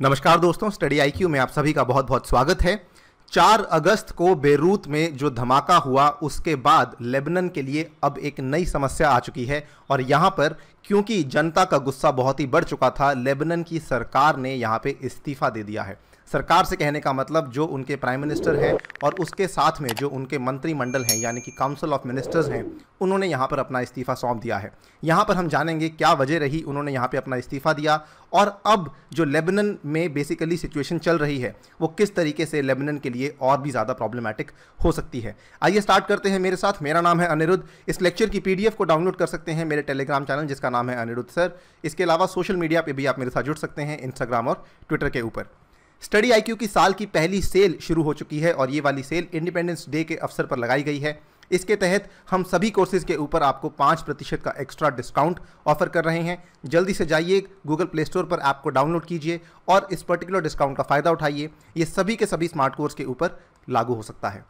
नमस्कार दोस्तों study IQ में आप सभी का बहुत बहुत स्वागत है 4 अगस्त को बेरूत में जो धमाका हुआ उसके बाद लेबनन के लिए अब एक नई समस्या आ चुकी है और यहाँ पर क्योंकि जनता का गुस्सा बहुत ही बढ़ चुका था लेबनन की सरकार ने यहाँ पे इस्तीफा दे दिया है सरकार से कहने का मतलब जो उनके प्राइम मिनिस्टर हैं और उसके साथ में जो उनके मंत्रिमंडल हैं यानी कि काउंसिल ऑफ मिनिस्टर्स हैं उन्होंने यहाँ पर अपना इस्तीफ़ा सौंप दिया है यहाँ पर हम जानेंगे क्या वजह रही उन्होंने यहाँ पर अपना इस्तीफ़ा दिया और अब जो लेबनन में बेसिकली सिचुएशन चल रही है वो किस तरीके से लेबनन के लिए और भी ज़्यादा प्रॉब्लमेटिक हो सकती है आइए स्टार्ट करते हैं मेरे साथ मेरा नाम है अनिरुद्ध इस लेक्चर की पी को डाउनलोड कर सकते हैं मेरे टेलीग्राम चैनल जिसका नाम है अनिरुद्ध सर इसके अलावा सोशल मीडिया पर भी आप मेरे साथ जुड़ सकते हैं इंस्टाग्राम और ट्विटर के ऊपर स्टडी आईक्यू की साल की पहली सेल शुरू हो चुकी है और ये वाली सेल इंडिपेंडेंस डे के अवसर पर लगाई गई है इसके तहत हम सभी कोर्सेज के ऊपर आपको पाँच प्रतिशत का एक्स्ट्रा डिस्काउंट ऑफर कर रहे हैं जल्दी से जाइए गूगल प्ले स्टोर पर ऐप को डाउनलोड कीजिए और इस पर्टिकुलर डिस्काउंट का फ़ायदा उठाइए ये सभी के सभी स्मार्ट कोर्स के ऊपर लागू हो सकता है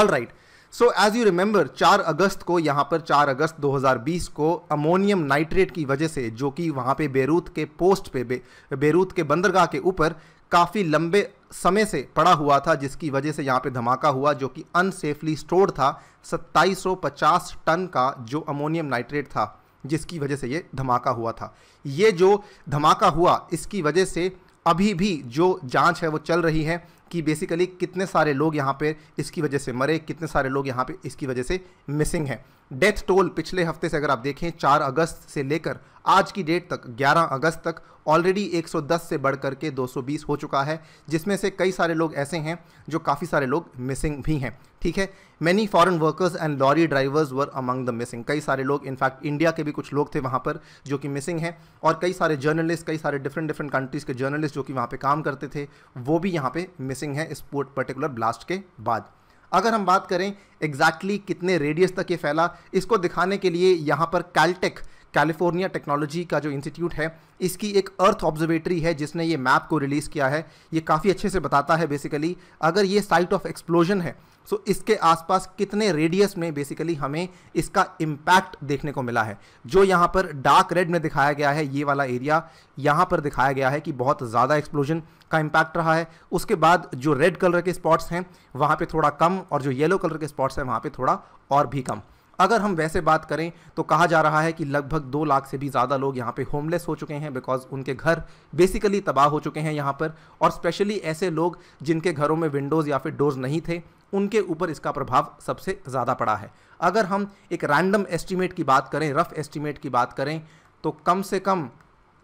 all right so as you remember 4 अगस्त को यहाँ पर 4 अगस्त 2020 को अमोनियम नाइट्रेट की वजह से जो कि वहाँ पे बेरूत के पोस्ट पे बे, बेरूत के बंदरगाह के ऊपर काफ़ी लंबे समय से पड़ा हुआ था जिसकी वजह से यहाँ पे धमाका हुआ जो कि अनसेफली स्टोर था 2750 टन का जो अमोनियम नाइट्रेट था जिसकी वजह से ये धमाका हुआ था ये जो धमाका हुआ इसकी वजह से अभी भी जो जांच है वो चल रही है कि बेसिकली कितने सारे लोग यहाँ पे इसकी वजह से मरे कितने सारे लोग यहाँ पे इसकी वजह से मिसिंग हैं डेथ टोल पिछले हफ्ते से अगर आप देखें 4 अगस्त से लेकर आज की डेट तक 11 अगस्त तक ऑलरेडी 110 से बढ़ करके 220 हो चुका है जिसमें से कई सारे लोग ऐसे हैं जो काफ़ी सारे लोग मिसिंग भी हैं ठीक है many foreign workers and lorry drivers were among the missing कई सारे लोग इनफैक्ट इंडिया के भी कुछ लोग थे वहाँ पर जो कि मिसिंग हैं और कई सारे जर्नलिस्ट कई सारे डिफरेंट डिफरेंट कंट्रीज़ के जर्नलिस्ट जो कि वहाँ पर काम करते थे वो भी यहाँ पर मिसिंग हैं इस पर्टिकुलर ब्लास्ट के बाद अगर हम बात करें एग्जैक्टली exactly कितने रेडियस तक ये फैला इसको दिखाने के लिए यहाँ पर कैलटेक कैलिफोर्निया टेक्नोलॉजी का जो इंस्टीट्यूट है इसकी एक अर्थ ऑब्जर्वेटरी है जिसने ये मैप को रिलीज़ किया है ये काफ़ी अच्छे से बताता है बेसिकली अगर ये साइट ऑफ एक्सप्लोजन है सो इसके आसपास कितने रेडियस में बेसिकली हमें इसका इम्पैक्ट देखने को मिला है जो यहाँ पर डार्क रेड में दिखाया गया है ये वाला एरिया यहाँ पर दिखाया गया है कि बहुत ज़्यादा एक्सप्लोजन का इम्पैक्ट रहा है उसके बाद जो रेड कलर के स्पॉट्स हैं वहाँ पर थोड़ा कम और जो येलो कलर के स्पॉट्स हैं वहाँ पर थोड़ा और भी कम अगर हम वैसे बात करें तो कहा जा रहा है कि लगभग दो लाख से भी ज़्यादा लोग यहाँ पे होमलेस हो चुके हैं बिकॉज उनके घर बेसिकली तबाह हो चुके हैं यहाँ पर और स्पेशली ऐसे लोग जिनके घरों में विंडोज़ या फिर डोर्स नहीं थे उनके ऊपर इसका प्रभाव सबसे ज़्यादा पड़ा है अगर हम एक रैंडम एस्टिमेट की बात करें रफ़ एस्टिमेट की बात करें तो कम से कम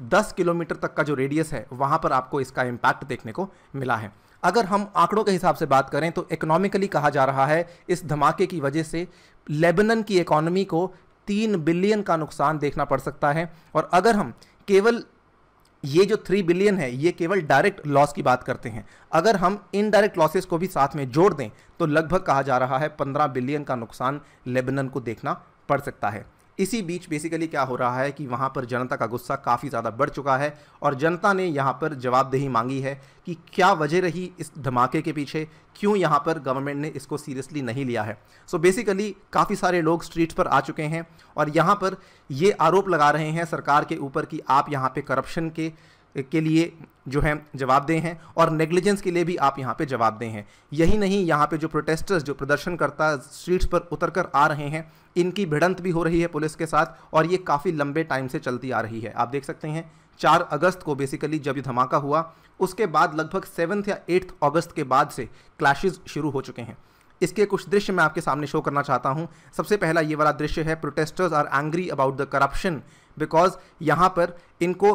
10 किलोमीटर तक का जो रेडियस है वहाँ पर आपको इसका इम्पैक्ट देखने को मिला है अगर हम आंकड़ों के हिसाब से बात करें तो इकोनॉमिकली कहा जा रहा है इस धमाके की वजह से लेबनन की इकोनॉमी को तीन बिलियन का नुकसान देखना पड़ सकता है और अगर हम केवल ये जो थ्री बिलियन है ये केवल डायरेक्ट लॉस की बात करते हैं अगर हम इनडायरेक्ट लॉसेस को भी साथ में जोड़ दें तो लगभग कहा जा रहा है पंद्रह बिलियन का नुकसान लेबनन को देखना पड़ सकता है इसी बीच बेसिकली क्या हो रहा है कि वहाँ पर जनता का गुस्सा काफ़ी ज़्यादा बढ़ चुका है और जनता ने यहाँ पर जवाबदेही मांगी है कि क्या वजह रही इस धमाके के पीछे क्यों यहाँ पर गवर्नमेंट ने इसको सीरियसली नहीं लिया है सो बेसिकली काफ़ी सारे लोग स्ट्रीट पर आ चुके हैं और यहाँ पर ये आरोप लगा रहे हैं सरकार के ऊपर कि आप यहाँ पर करप्शन के के लिए जो है जवाबदेह हैं और नेग्लिजेंस के लिए भी आप यहाँ पे जवाबदेह हैं यही नहीं यहाँ पे जो प्रोटेस्टर्स जो प्रदर्शन करता स्ट्रीट्स पर उतर कर आ रहे हैं इनकी भिड़ंत भी हो रही है पुलिस के साथ और ये काफ़ी लंबे टाइम से चलती आ रही है आप देख सकते हैं चार अगस्त को बेसिकली जब ये धमाका हुआ उसके बाद लगभग सेवन्थ या एट्थ अगस्त के बाद से क्लैशेज शुरू हो चुके हैं इसके कुछ दृश्य मैं आपके सामने शो करना चाहता हूँ सबसे पहला ये वाला दृश्य है protesters are angry about the corruption because यहाँ पर इनको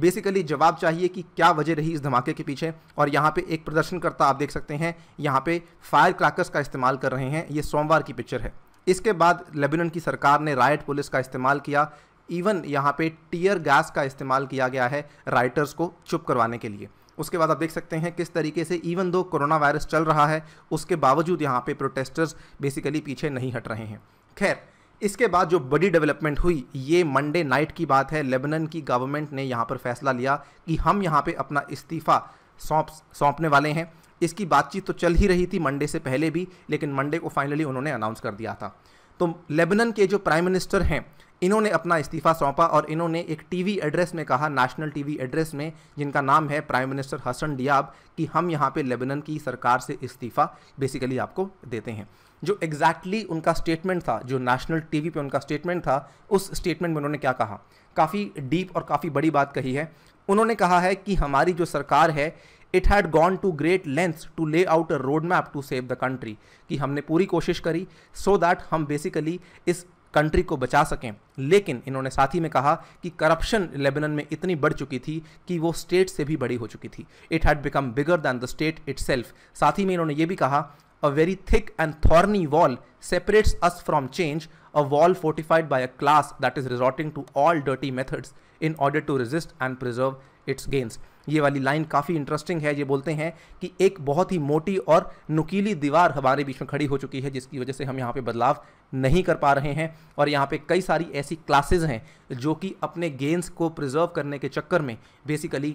बेसिकली जवाब चाहिए कि क्या वजह रही इस धमाके के पीछे और यहाँ पे एक प्रदर्शनकर्ता आप देख सकते हैं यहाँ पे फायर क्रैकर्स का इस्तेमाल कर रहे हैं ये सोमवार की पिक्चर है इसके बाद लेबिनन की सरकार ने राइट पुलिस का इस्तेमाल किया इवन यहाँ पे टीयर गैस का इस्तेमाल किया गया है राइटर्स को चुप करवाने के लिए उसके बाद आप देख सकते हैं किस तरीके से इवन दो कोरोना वायरस चल रहा है उसके बावजूद यहाँ पे प्रोटेस्टर्स बेसिकली पीछे नहीं हट रहे हैं खैर इसके बाद जो बड़ी डेवलपमेंट हुई ये मंडे नाइट की बात है लेबनन की गवर्नमेंट ने यहाँ पर फैसला लिया कि हम यहाँ पे अपना इस्तीफ़ा सौंप सौंपने वाले हैं इसकी बातचीत तो चल ही रही थी मंडे से पहले भी लेकिन मंडे को फाइनली उन्होंने अनाउंस कर दिया था तो लेबनन के जो प्राइम मिनिस्टर हैं इन्होंने अपना इस्तीफ़ा सौंपा और इन्होंने एक टीवी एड्रेस में कहा नेशनल टीवी एड्रेस में जिनका नाम है प्राइम मिनिस्टर हसन डियाब कि हम यहाँ पे लेबनन की सरकार से इस्तीफ़ा बेसिकली आपको देते हैं जो एग्जैक्टली exactly उनका स्टेटमेंट था जो नेशनल टीवी पे उनका स्टेटमेंट था उस स्टेटमेंट में उन्होंने क्या कहा काफ़ी डीप और काफ़ी बड़ी बात कही है उन्होंने कहा है कि हमारी जो सरकार है it had gone to great length to lay out a road map to save the country कि हमने पूरी कोशिश करी सो so दैट हम बेसिकली इस कंट्री को बचा सकें लेकिन इन्होंने साथ ही में कहा कि करप्शन लेबनन में इतनी बढ़ चुकी थी कि वो स्टेट से भी बड़ी हो चुकी थी it had become bigger than the state it साथ ही में इन्होंने ये भी कहा A very thick and thorny wall separates us from change, a wall fortified by a class that is resorting to all dirty methods in order to resist and preserve its gains. ये वाली line काफ़ी interesting है ये बोलते हैं कि एक बहुत ही मोटी और नुकीली दीवार हमारे बीच में खड़ी हो चुकी है जिसकी वजह से हम यहाँ पे बदलाव नहीं कर पा रहे हैं और यहाँ पे कई सारी ऐसी क्लासेस हैं जो कि अपने गेंस को प्रिजर्व करने के चक्कर में बेसिकली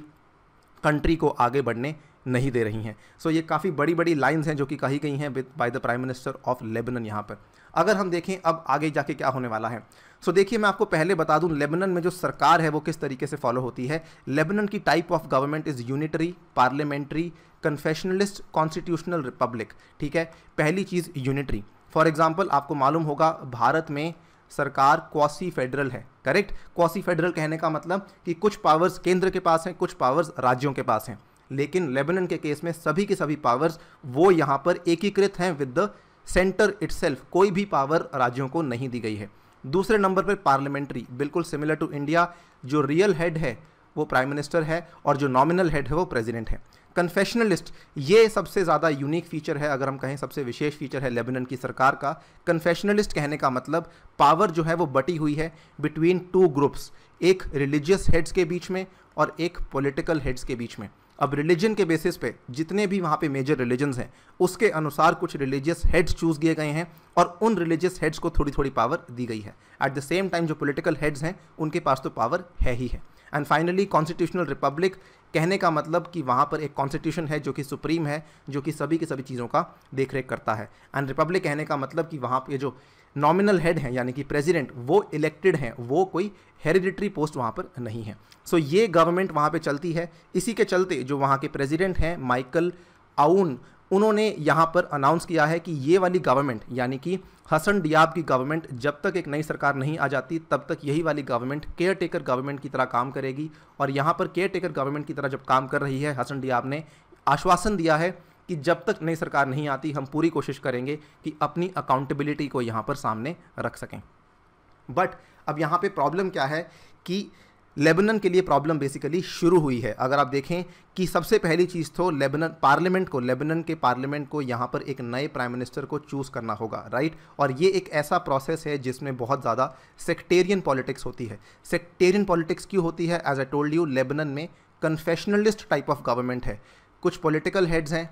कंट्री को आगे बढ़ने नहीं दे रही हैं सो so, ये काफ़ी बड़ी बड़ी लाइंस हैं जो कि कही गई हैं by the prime minister of Lebanon यहाँ पर अगर हम देखें अब आगे जाके क्या होने वाला है सो so, देखिए मैं आपको पहले बता दूं लेबनन में जो सरकार है वो किस तरीके से फॉलो होती है लेबनन की type of government is unitary parliamentary confessionalist constitutional republic ठीक है पहली चीज़ यूनिटरी फॉर एग्ज़ाम्पल आपको मालूम होगा भारत में सरकार क्वासी फेडरल है करेक्ट क्वासी फेडरल कहने का मतलब कि कुछ पावर्स केंद्र के पास हैं कुछ पावर्स राज्यों के पास हैं लेकिन लेबनन के केस में सभी के सभी पावर्स वो यहाँ पर एकीकृत हैं विद द सेंटर इट कोई भी पावर राज्यों को नहीं दी गई है दूसरे नंबर पर पार्लियामेंट्री बिल्कुल सिमिलर टू इंडिया जो रियल हेड है वो प्राइम मिनिस्टर है और जो नॉमिनल हेड है वो प्रेसिडेंट है कन्फेशनलिस्ट ये सबसे ज़्यादा यूनिक फीचर है अगर हम कहें सबसे विशेष फीचर है लेबनन की सरकार का कन्फेशनलिस्ट कहने का मतलब पावर जो है वो बटी हुई है बिटवीन टू ग्रुप्स एक रिलीजियस हेड्स के बीच में और एक पॉलिटिकल हेड्स के बीच में अब रिलीजन के बेसिस पे जितने भी वहाँ पे मेजर रिलीजन्स हैं उसके अनुसार कुछ रिलीजियस हेड्स चूज किए गए हैं और उन रिलीजियस हेड्स को थोड़ी थोड़ी पावर दी गई है एट द सेम टाइम जो पॉलिटिकल हेड्स हैं उनके पास तो पावर है ही है एंड फाइनली कॉन्स्टिट्यूशनल रिपब्लिक कहने का मतलब कि वहाँ पर एक कॉन्स्टिट्यूशन है जो कि सुप्रीम है जो कि सभी की सभी चीज़ों का देखरेख करता है एंड रिपब्लिक कहने का मतलब कि वहाँ पर जो नॉमिनल हेड हैं यानी कि प्रेसिडेंट वो इलेक्टेड हैं वो कोई हेरिडिटरी पोस्ट वहाँ पर नहीं है सो so, ये गवर्नमेंट वहाँ पे चलती है इसी के चलते जो वहाँ के प्रेसिडेंट हैं माइकल आउन उन्होंने यहाँ पर अनाउंस किया है कि ये वाली गवर्नमेंट यानी कि हसन डियाब की गवर्नमेंट जब तक एक नई सरकार नहीं आ जाती तब तक यही वाली गवर्नमेंट केयर टेकर गवर्नमेंट की तरह काम करेगी और यहाँ पर केयर टेकर गवर्नमेंट की तरह जब काम कर रही है हसन डियाब ने आश्वासन दिया है कि जब तक नई सरकार नहीं आती हम पूरी कोशिश करेंगे कि अपनी अकाउंटेबिलिटी को यहाँ पर सामने रख सकें बट अब यहाँ पे प्रॉब्लम क्या है कि लेबनन के लिए प्रॉब्लम बेसिकली शुरू हुई है अगर आप देखें कि सबसे पहली चीज़ तो लेबनन पार्लियामेंट को लेबनन के पार्लियामेंट को यहाँ पर एक नए प्राइम मिनिस्टर को चूज़ करना होगा राइट और ये एक ऐसा प्रोसेस है जिसमें बहुत ज़्यादा सेक्टेरियन पॉलिटिक्स होती है सेक्टेरियन पॉलिटिक्स क्यों होती है as I told you Lebanon में कन्फेशनलिस्ट टाइप ऑफ गवर्नमेंट है कुछ पॉलिटिकल हेड्स हैं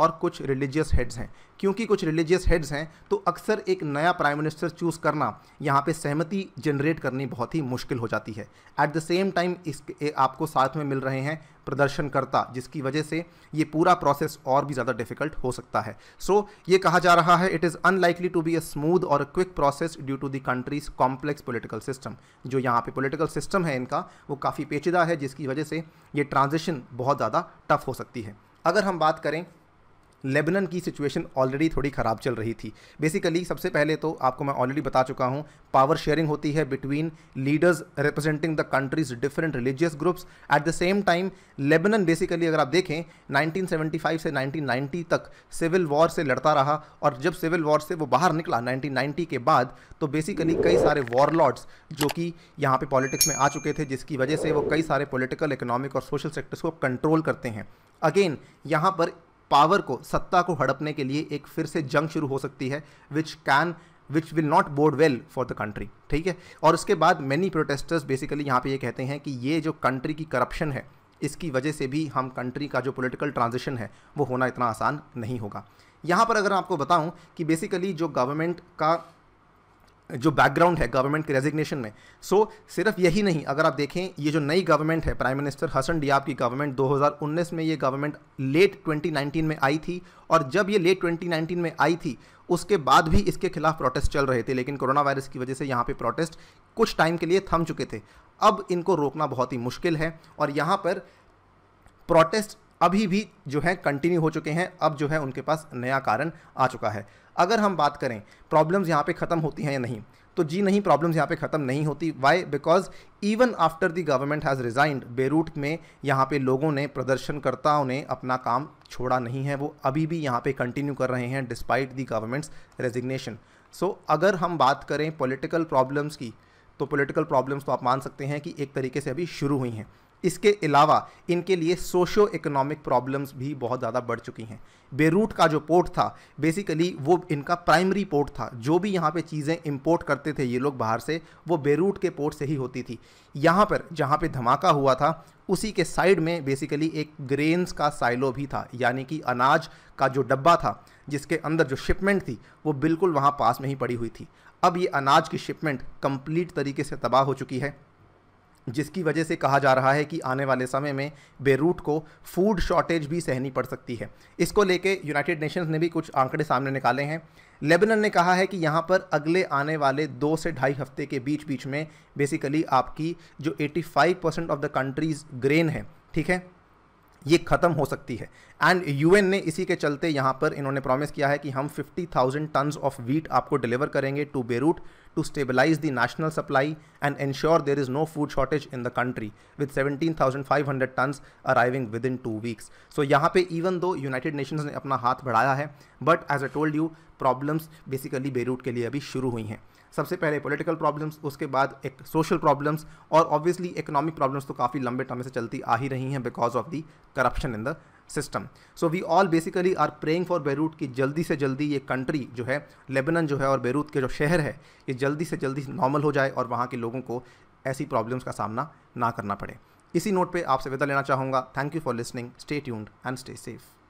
और कुछ रिलीजियस हेड्स हैं क्योंकि कुछ रिलीजियस हेड्स हैं तो अक्सर एक नया प्राइम मिनिस्टर चूज़ करना यहाँ पे सहमति जनरेट करनी बहुत ही मुश्किल हो जाती है एट द सेम टाइम इस आपको साथ में मिल रहे हैं प्रदर्शनकर्ता जिसकी वजह से ये पूरा प्रोसेस और भी ज़्यादा डिफिकल्ट हो सकता है सो so, ये कहा जा रहा है it is unlikely to be a smooth और quick process due to the country's complex political system जो यहाँ पे पोलिटिकल सिस्टम है इनका वो काफ़ी पेचिदा है जिसकी वजह से ये ट्रांजिशन बहुत ज़्यादा टफ हो सकती है अगर हम बात करें लेबनन की सिचुएशन ऑलरेडी थोड़ी ख़राब चल रही थी बेसिकली सबसे पहले तो आपको मैं ऑलरेडी बता चुका हूँ पावर शेयरिंग होती है between leaders representing the country's different religious groups at the same time Lebanon basically अगर आप देखें 1975 से 1990 तक सिविल वॉर से लड़ता रहा और जब सिविल वॉर से वो बाहर निकला 1990 के बाद तो बेसिकली कई सारे वॉरलॉर्ड्स जो कि यहाँ पे पॉलिटिक्स में आ चुके थे जिसकी वजह से वो कई सारे पॉलिटिकल इकोनॉमिक और सोशल सेक्टर्स को कंट्रोल करते हैं अगेन यहाँ पर पावर को सत्ता को हड़पने के लिए एक फिर से जंग शुरू हो सकती है which can which will not board well for the country ठीक है और उसके बाद मैनी प्रोटेस्टर्स बेसिकली यहाँ पे ये कहते हैं कि ये जो कंट्री की करप्शन है इसकी वजह से भी हम कंट्री का जो पोलिटिकल ट्रांजिशन है वो होना इतना आसान नहीं होगा यहाँ पर अगर आपको बताऊँ कि बेसिकली जो गवर्नमेंट का जो बैकग्राउंड है गवर्नमेंट के रेजिग्नेशन में सो so, सिर्फ यही नहीं अगर आप देखें ये जो नई गवर्नमेंट है प्राइम मिनिस्टर हसन डियाब की गवर्नमेंट 2019 में ये गवर्नमेंट लेट 2019 में आई थी और जब ये लेट 2019 में आई थी उसके बाद भी इसके खिलाफ प्रोटेस्ट चल रहे थे लेकिन कोरोना वायरस की वजह से यहाँ पर प्रोटेस्ट कुछ टाइम के लिए थम चुके थे अब इनको रोकना बहुत ही मुश्किल है और यहाँ पर प्रोटेस्ट अभी भी जो है कंटिन्यू हो चुके हैं अब जो है उनके पास नया कारण आ चुका है अगर हम बात करें प्रॉब्लम्स यहाँ पे ख़त्म होती हैं या नहीं तो जी नहीं प्रॉब्लम्स यहाँ पे ख़त्म नहीं होती why because even after the government has resigned Beirut में यहाँ पे लोगों ने प्रदर्शनकर्ताओं ने अपना काम छोड़ा नहीं है वो अभी भी यहाँ पे कंटिन्यू कर रहे हैं despite the government's resignation so अगर हम बात करें पोलिटिकल प्रॉब्लम्स की तो पोलिटिकल प्रॉब्लम्स तो आप मान सकते हैं कि एक तरीके से अभी शुरू हुई हैं इसके अलावा इनके लिए सोशो इकोनॉमिक प्रॉब्लम्स भी बहुत ज़्यादा बढ़ चुकी हैं बेरूट का जो पोर्ट था बेसिकली वो इनका प्राइमरी पोर्ट था जो भी यहाँ पे चीज़ें इंपोर्ट करते थे ये लोग बाहर से वो बेरूट के पोर्ट से ही होती थी यहाँ पर जहाँ पे धमाका हुआ था उसी के साइड में बेसिकली एक ग्रेन्स का साइलो भी था यानी कि अनाज का जो डब्बा था जिसके अंदर जो शिपमेंट थी वो बिल्कुल वहाँ पास में ही पड़ी हुई थी अब ये अनाज की शिपमेंट कंप्लीट तरीके से तबाह हो चुकी है जिसकी वजह से कहा जा रहा है कि आने वाले समय में बेरूट को फूड शॉर्टेज भी सहनी पड़ सकती है इसको लेके यूनाइटेड नेशंस ने भी कुछ आंकड़े सामने निकाले हैं लेबनन ने कहा है कि यहाँ पर अगले आने वाले दो से ढाई हफ्ते के बीच बीच में बेसिकली आपकी जो 85 percent of the country's grain है ठीक है ये ख़त्म हो सकती है एंड यूएन ने इसी के चलते यहाँ पर इन्होंने प्रॉमिस किया है कि हम 50,000 टन्स ऑफ वीट आपको डिलीवर करेंगे to Beirut to stabilise the national supply and ensure there is no food shortage in the country with 17,500 tons arriving within two weeks so यहाँ पे इवन दो यूनाइटेड नेशन ने अपना हाथ बढ़ाया है but as I told you problems basically Beirut के लिए अभी शुरू हुई हैं सबसे पहले पॉलिटिकल प्रॉब्लम्स उसके बाद एक सोशल प्रॉब्लम्स और ऑब्वियसली इकोनॉमिक प्रॉब्लम्स तो काफ़ी लंबे समय से चलती आ ही रही हैं because of the corruption in the system so we all basically are praying for Beirut कि जल्दी से जल्दी ये कंट्री जो है लेबनन जो है और बेरूत के जो शहर है ये जल्दी से जल्दी नॉर्मल हो जाए और वहाँ के लोगों को ऐसी प्रॉब्लम्स का सामना ना करना पड़े इसी नोट पे आपसे विदा लेना चाहूँगा thank you for listening stay tuned and stay safe